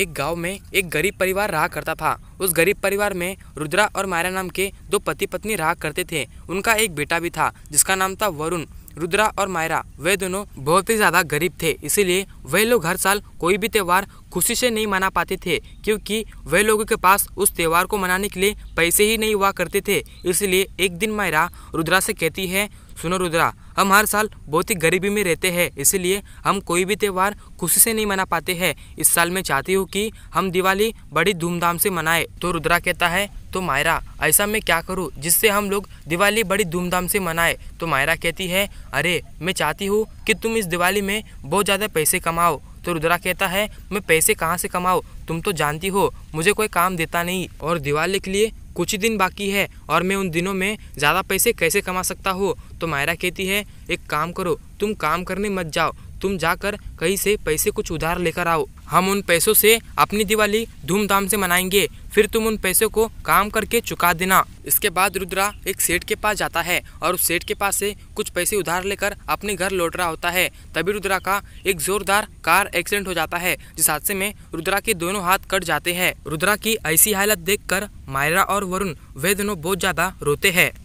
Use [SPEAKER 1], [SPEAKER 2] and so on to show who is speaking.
[SPEAKER 1] एक गांव में एक गरीब परिवार रहा करता था उस गरीब परिवार में रुद्रा और मायरा नाम के दो पति पत्नी रहा करते थे उनका एक बेटा भी था जिसका नाम था वरुण रुद्रा और मायरा वे दोनों बहुत ही ज़्यादा गरीब थे इसीलिए वे लोग हर साल कोई भी त्यौहार खुशी से नहीं मना पाते थे क्योंकि वे लोगों के पास उस त्यौहार को मनाने के लिए पैसे ही नहीं हुआ करते थे इसलिए एक दिन मायरा रुद्रा से कहती है सुनो रुद्रा हम हर साल बहुत ही गरीबी में रहते हैं इसलिए हम कोई भी त्यौहार खुशी से नहीं मना पाते हैं इस साल मैं चाहती हूँ कि हम दिवाली बड़ी धूमधाम से मनाएं तो रुद्रा कहता है तो मायरा ऐसा मैं क्या करूँ जिससे हम लोग दिवाली बड़ी धूमधाम से मनाए तो मायरा कहती है अरे मैं चाहती हूँ कि तुम इस दिवाली में बहुत ज़्यादा पैसे कमाओ तो रुद्रा कहता है मैं पैसे कहाँ से कमाओ तुम तो जानती हो मुझे कोई काम देता नहीं और दिवाली के लिए कुछ ही दिन बाकी है और मैं उन दिनों में ज़्यादा पैसे कैसे कमा सकता हूँ तो मायरा कहती है एक काम करो तुम काम करने मत जाओ तुम जाकर कहीं से पैसे कुछ उधार लेकर आओ हम उन पैसों से अपनी दिवाली धूमधाम से मनाएंगे फिर तुम उन पैसों को काम करके चुका देना इसके बाद रुद्रा एक सेठ के पास जाता है और उस सेठ के पास से कुछ पैसे उधार लेकर अपने घर लौट रहा होता है तभी रुद्रा का एक जोरदार कार एक्सीडेंट हो जाता है जिस हादसे में रुद्रा के दोनों हाथ कट जाते हैं रुद्रा की ऐसी हालत कर मायरा और वरुण वे दोनों बहुत ज्यादा रोते हैं